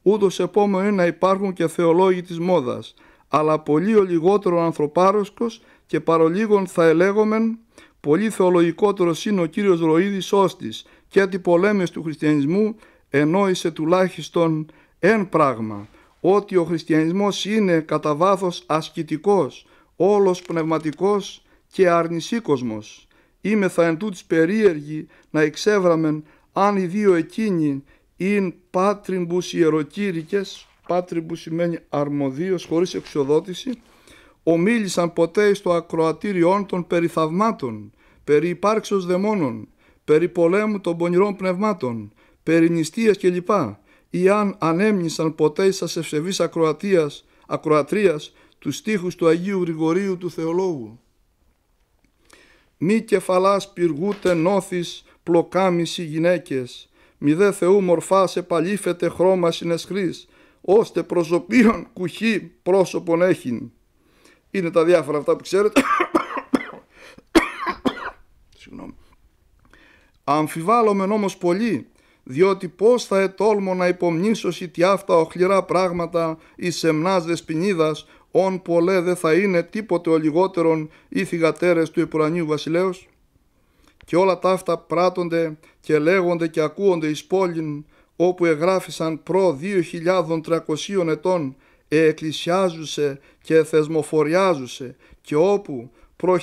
ούτως επόμενο είναι να υπάρχουν και θεολόγοι της μόδας. Αλλά πολύ ο λιγότερο ανθρωπάροσκος και παρολίγων θα ελέγομεν πολύ θεολογικότερος είναι ο κύριος Ροίδης Όστης και πολέμε του χριστιανισμού ενόησε τουλάχιστον εν πράγμα ότι ο χριστιανισμός είναι κατά βάθος ασκητικός, όλος πνευματικός και αρνησίκοσμος. Είμαι θα εν περίεργη να εξέβραμεν αν οι δύο εκείνοι ειν πάτριμπους ιεροκήρυκες, πάτριμπους σημαίνει αρμοδίος χωρίς εξοδότηση, ομίλησαν ποτέ στο ακροατήριόν των θαυμάτων, περί υπάρξεως δαιμόνων, περί πολέμου των πονηρών πνευμάτων, περί νηστείας κλπ. Ή αν ανέμνησαν ποτέ εις ευσεβής ακροατίας, ακροατρίας τους στίχους του Αγίου Γρηγορίου του Θεολόγου. Μη κεφαλάς πυργούτε νόθης πλοκάμιση γυναίκες, μη δε Θεού μορφάς σε χρώμα συνεσχρής, ώστε προσωπείον κουχή πρόσωπον έχειν είναι τα διάφορα αυτά που ξέρετε. Συγγνώμη. όμω όμως πολύ, διότι πώς θα ετόλμω να υπομνήσω τι αυτά οχληρά πράγματα η σεμνάς δεσποινίδας, όν πολλέ δεν θα είναι τίποτε ο λιγότερον ή θυγατέρες του επουρανίου Βασιλέως. Και όλα τα αυτά πράττονται και λέγονται και ακούονται εις πόλην, όπου εγράφησαν προ 2.300 ετών εκκλησιάζουσε και θεσμοφοριάζουσε και όπου προ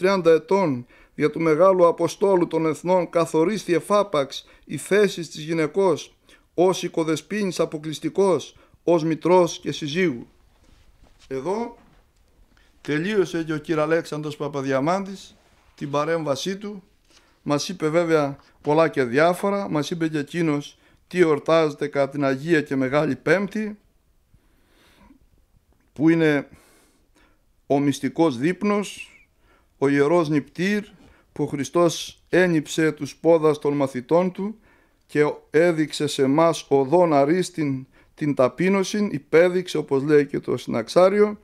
1830 ετών για του Μεγάλου Αποστόλου των Εθνών καθορίστη εφάπαξ η θέση της γυναικός ως οικοδεσπίνης αποκλειστικός, ως μητρός και συζύγου. Εδώ τελείωσε και ο κ. Αλέξανδρος Παπαδιαμάντης την παρέμβασή του. Μας είπε βέβαια πολλά και διάφορα, μας είπε και εκείνος τι ορτάζεται κατά την Αγία και Μεγάλη Πέμπτη που είναι ο μυστικός δείπνος, ο ιερός Νυπτήρ που ο Χριστός ένυψε τους πόδας των μαθητών του και έδειξε σε μας οδόν αρίστην την ταπείνωση, υπέδειξε όπως λέει και το συναξάριο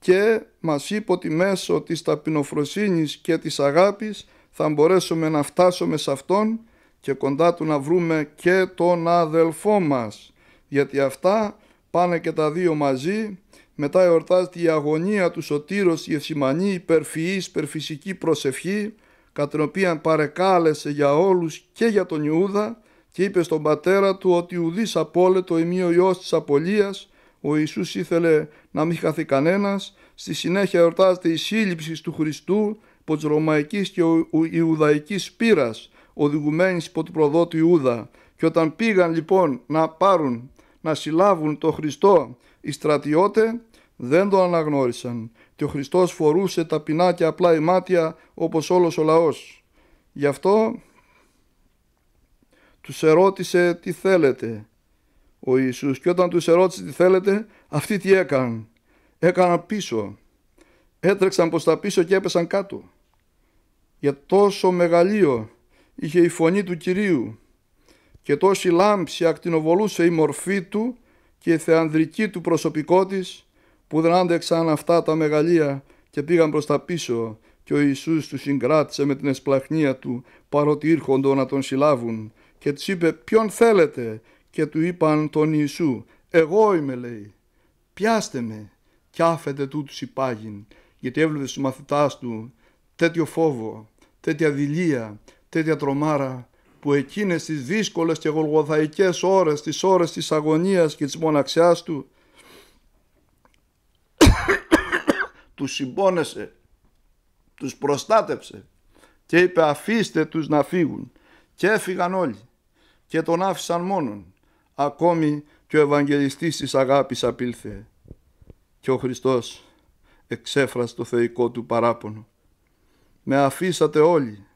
και μας είπε ότι μέσω της ταπεινοφροσύνης και της αγάπης θα μπορέσουμε να φτάσουμε σε Αυτόν και κοντά Του να βρούμε και τον αδελφό μας. Γιατί αυτά πάνε και τα δύο μαζί. Μετά εορτάζεται η αγωνία του Σωτήρος η Ευσημανή, υπερφυής, υπερφυσική προσευχή, κατά την οποία παρεκάλεσε για όλους και για τον Ιούδα και είπε στον πατέρα του ότι ουδής απόλετο ημί ο Υιός της απολίας, ο Ιησούς ήθελε να μην χαθεί κανένας. Στη συνέχεια εορτάζεται η σύλληψη του Χριστού από της Ρωμαϊκής και Ιουδαϊκής πύρας, οδηγουμένης υπό του προδότη Ιούδα. Και όταν πήγαν λοιπόν να πάρουν να συλλάβουν τον Χριστό. Οι στρατιώτε δεν τον αναγνώρισαν και ο Χριστός φορούσε ταπεινά και απλά μάτια, όπως όλος ο λαός. Γι' αυτό τους ερώτησε τι θέλετε ο Ιησούς και όταν τους ερώτησε τι θέλετε αυτοί τι έκαναν. Έκαναν πίσω. Έτρεξαν προς τα πίσω και έπεσαν κάτω. Για τόσο μεγαλείο είχε η φωνή του Κυρίου και τόση λάμψη ακτινοβολούσε η μορφή του και η θεανδρική του προσωπικότης που δεν άντεξαν αυτά τα μεγαλεία και πήγαν προς τα πίσω και ο Ιησούς τους συγκράτησε με την εσπλαχνία του παρότι ήρχοντο να τον συλλάβουν και τους είπε ποιον θέλετε και του είπαν τον Ιησού εγώ είμαι λέει πιάστε με κι άφετε τούτους υπάγειν γιατί έβλεπες στους μαθητάς του τέτοιο φόβο, τέτοια δειλία, τέτοια τρομάρα που εκείνες τις δύσκολες και γολγοθαϊκές ώρες, τις ώρες της αγωνίας και της μοναξιάς του, [coughs] τους συμπόνεσε, τους προστάτεψε και είπε αφήστε τους να φύγουν. Και έφυγαν όλοι και τον άφησαν μόνον. Ακόμη και ο Ευαγγελιστής της αγάπης απήλθε και ο Χριστός εξέφρασε το θεϊκό του παράπονο. Με αφήσατε όλοι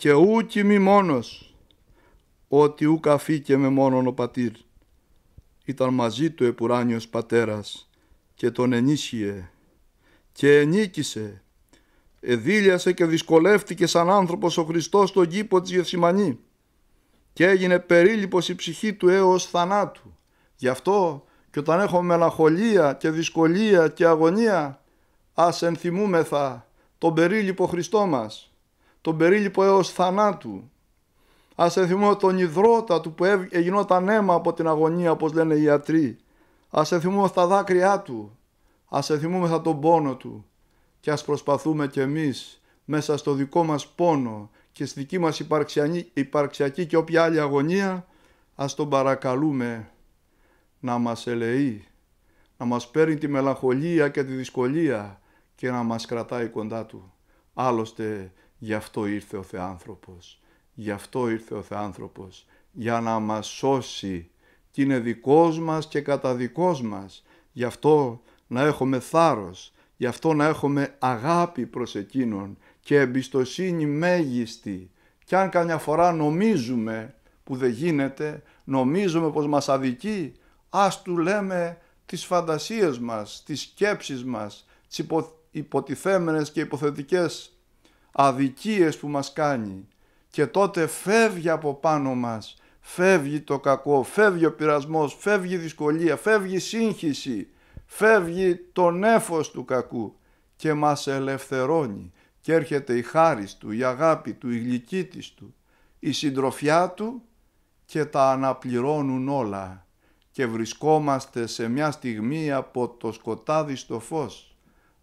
και ούτι μη μόνος, ότι ου καφή και με μόνον ο πατήρ. Ήταν μαζί του επουράνιος πατέρας και τον ενίσχυε και ενίκησε. Εδίλιασε και δυσκολεύτηκε σαν άνθρωπος ο Χριστός στον κήπο της Γευσιμανή και έγινε περίληπος η ψυχή του έως θανάτου. Γι' αυτό και όταν έχω μελαγχολία και δυσκολία και αγωνία, ας ενθυμούμεθα τον περίληπο Χριστό μας τον περίληπο έως θανάτου. Ας εθιμούμε τον υδρότα του που εγινόταν αίμα από την αγωνία, όπως λένε οι ιατροί. Ας εθιμούμε τα δάκρυά του. Ας θα τον πόνο του. Και ας προσπαθούμε κι εμείς μέσα στο δικό μας πόνο και στη δική μας υπαρξιακή και όποια άλλη αγωνία, ας τον παρακαλούμε να μας ελεεί, να μας παίρνει τη μελαγχολία και τη δυσκολία και να μας κρατάει κοντά του. Άλλωστε Γι' αυτό ήρθε ο Θεάνθρωπος. Γι' αυτό ήρθε ο Θεάνθρωπος. Για να μας σώσει. Και είναι δικός μας και κατά δικός μας. Γι' αυτό να έχουμε θάρρος. Γι' αυτό να έχουμε αγάπη προς Εκείνον και εμπιστοσύνη μέγιστη. και αν καμιά φορά νομίζουμε που δεν γίνεται, νομίζουμε πως μας αδικεί, ας του λέμε τις φαντασίες μας, τις σκέψεις μας, τις υποτιθέμενες και υποθετικές αδικίες που μας κάνει και τότε φεύγει από πάνω μας, φεύγει το κακό, φεύγει ο πειρασμός, φεύγει η δυσκολία, φεύγει η σύγχυση, φεύγει το νέφος του κακού και μας ελευθερώνει και έρχεται η χάρις του, η αγάπη του, η γλυκύτης του, η συντροφιά του και τα αναπληρώνουν όλα και βρισκόμαστε σε μια στιγμή από το σκοτάδι στο φως,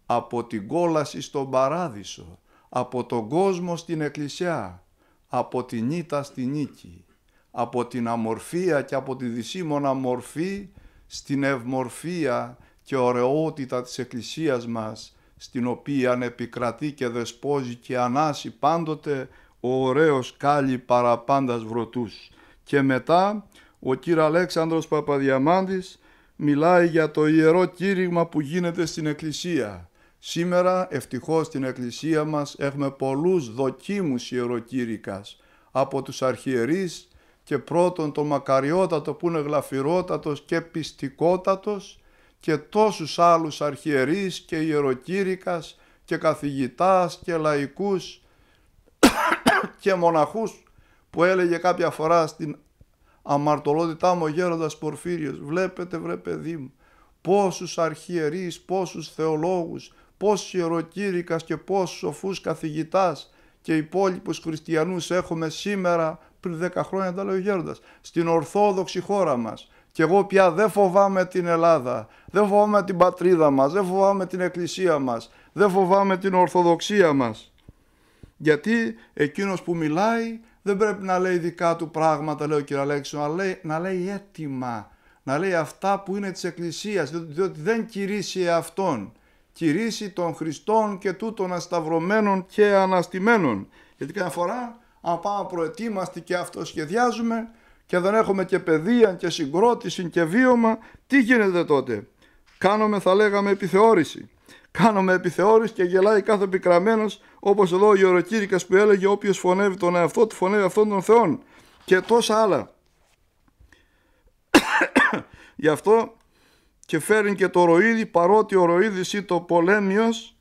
από την κόλαση στον παράδεισο, από τον κόσμο στην εκκλησιά, από την ήττα στη νίκη, από την αμορφία και από τη δυσίμωνα μορφή στην ευμορφία και ωραιότητα της εκκλησίας μας, στην οποία επικρατεί και δεσπόζει και ανάσει πάντοτε ο ωραίος κάλλη παραπάντας βρωτούς. Και μετά ο κύριος Αλέξανδρος Παπαδιαμάντης μιλάει για το ιερό κήρυγμα που γίνεται στην εκκλησία Σήμερα ευτυχώς στην Εκκλησία μας έχουμε πολλούς δοκίμους ιεροκήρυκας από τους αρχιερείς και πρώτον τον Μακαριότατο που είναι γλαφυρότατος και πιστικότατος και τόσους άλλους αρχιερείς και ιεροκήρυκας και καθηγητάς και λαϊκούς [coughs] και μοναχούς που έλεγε κάποια φορά στην αμαρτωλότητά μου ο γέροντας Πορφύριος «Βλέπετε βρε παιδί μου, πόσους αρχιερείς, πόσους θεολόγους, πώς ιεροκήρυκας και πώς σοφούς καθηγητάς και υπόλοιπους χριστιανούς έχουμε σήμερα πριν 10 χρόνια, τα λέει ο Γέροντας, στην ορθόδοξη χώρα μας. Και εγώ πια δεν φοβάμαι την Ελλάδα, δεν φοβάμαι την πατρίδα μας, δεν φοβάμαι την εκκλησία μας, δεν φοβάμαι την ορθοδοξία μας. Γιατί εκείνος που μιλάει δεν πρέπει να λέει δικά του πράγματα, λέει ο κ. Αλέξιο, αλλά λέει, να λέει έτοιμα, να λέει αυτά που είναι της εκκλησίας, διότι δεν κηρύσσει αυτόν κηρύσει των Χριστών και τούτων ασταυρωμένων και αναστημένων. Γιατί κανένα φορά, αν πάμε προετοίμαστοι και αυτοσχεδιάζουμε και δεν έχουμε και παιδεία και συγκρότηση και βίωμα, τι γίνεται τότε. Κάνουμε, θα λέγαμε, επιθεώρηση. Κάνουμε επιθεώρηση και γελάει κάθε πικραμένος, όπως εδώ ο γεωροκήρυκας που έλεγε όποιος φωνεύει τον εαυτό του φωνεύει αυτόν τον Θεόν και τόσα άλλα. [coughs] Γι' αυτό και φέρνει και το Ροίδι παρότι ο Ροίδης ή το πολέμιος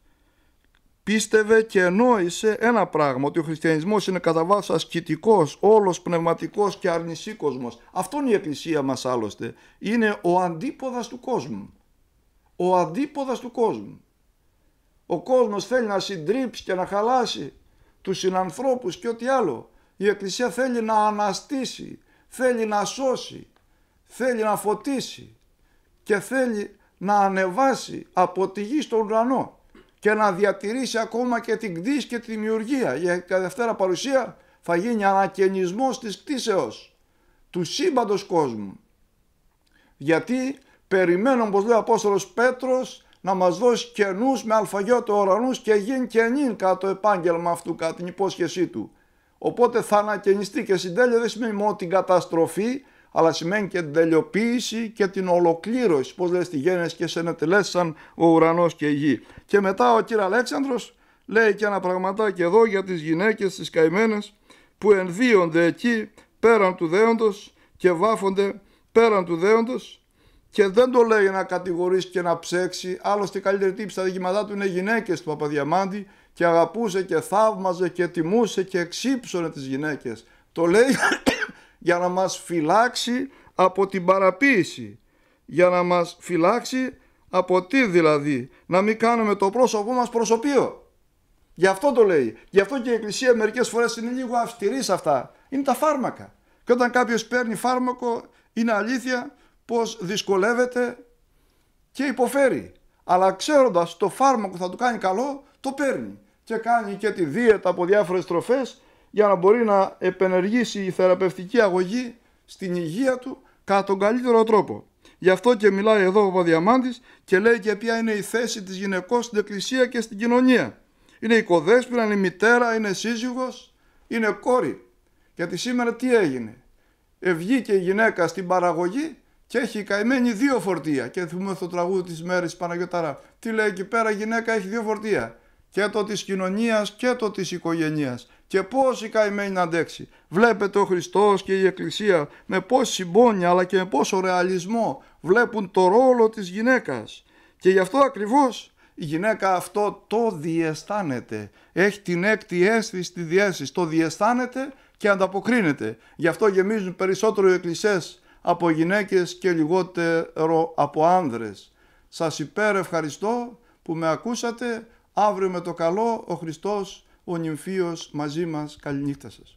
πίστευε και ενόησε ένα πράγμα ότι ο χριστιανισμός είναι κατά βάση ασκητικός, όλος πνευματικός και αρνησή κόσμος. Αυτό είναι η εκκλησία μας άλλωστε. Είναι ο αντίποδας του κόσμου. Ο αντίποδας του κόσμου. Ο κόσμος θέλει να συντρίψει και να χαλάσει τους συνανθρώπους και ό,τι άλλο. Η Εκκλησία θέλει να αναστήσει, θέλει να σώσει, θέλει να φωτίσει, και θέλει να ανεβάσει από τη γη στον ουρανό και να διατηρήσει ακόμα και την κτήση και τη δημιουργία. Για δευτέρα παρουσία θα γίνει ανακαινισμός της κτήσεως, του σύμπαντος κόσμου. Γιατί περιμένω όπως λέει ο Απόστολος Πέτρος, να μας δώσει καινούς με αλφαγιώτο ουρανούς και γίνει καινήν κατά το επάγγελμα αυτού, κατά την υπόσχεσή του. Οπότε θα ανακαινιστεί και συντέλεια δεν σημαίνει μόνο την καταστροφή, αλλά σημαίνει και την τελειοποίηση και την ολοκλήρωση. Πώς λέει στη γέννηση και σε ενετελέσαν ο ουρανός και η γη. Και μετά ο κύριο Αλέξανδρος λέει και ένα πραγματάκι εδώ για τις γυναίκες τις καημένες που ενδύονται εκεί πέραν του δέοντος και βάφονται πέραν του δέοντος και δεν το λέει να κατηγορήσει και να ψέξει. Άλλωστε, η καλύτερη τύπη στα δικηματά του είναι γυναίκες του Παπαδιαμάντη και αγαπούσε και θαύμαζε και τιμούσε και εξύψωνε τις γυναίκες. Το λέει για να μας φυλάξει από την παραποίηση, για να μας φυλάξει από τι δηλαδή, να μην κάνουμε το πρόσωπό μας προσωπείο. Γι' αυτό το λέει. Γι' αυτό και η Εκκλησία μερικές φορές είναι λίγο αυστηρής σε αυτά. Είναι τα φάρμακα. Και όταν κάποιος παίρνει φάρμακο είναι αλήθεια πως δυσκολεύεται και υποφέρει. Αλλά ξέροντας το φάρμακο θα του κάνει καλό, το παίρνει. Και κάνει και τη δίαιτα από διάφορες τροφές για να μπορεί να επενεργήσει η θεραπευτική αγωγή στην υγεία του κατά τον καλύτερο τρόπο. Γι' αυτό και μιλάει εδώ ο Παδιαμάντης και λέει και ποια είναι η θέση της γυναικός στην εκκλησία και στην κοινωνία. Είναι η είναι η μητέρα, είναι σύζυγος, είναι κόρη. Γιατί σήμερα τι έγινε. Ευγήκε η γυναίκα στην παραγωγή και έχει καημένη δύο φορτία. Και θυμούμε το τραγούδι της μέρης Παναγιώταρα. Τι λέει εκεί πέρα η γυναίκα έχει δύο φορτία. Και το της κοινωνίας και το της οικογένειας και πώς η καημένη να αντέξει. Βλέπετε ο Χριστός και η Εκκλησία με πόση συμπόνια αλλά και με πόσο ρεαλισμό βλέπουν το ρόλο της γυναίκας. Και γι' αυτό ακριβώς η γυναίκα αυτό το διαισθάνεται. Έχει την έκτη αίσθηση στη διέστηση. Το διαισθάνεται και ανταποκρίνεται. Γι' αυτό γεμίζουν περισσότερο οι εκκλησίες από γυναίκες και λιγότερο από άνδρες. Σας υπέρ ευχαριστώ που με ακούσατε. Αύριο με το καλό ο Χριστός ο νυμφίος μαζί μας καληνύχτα σας.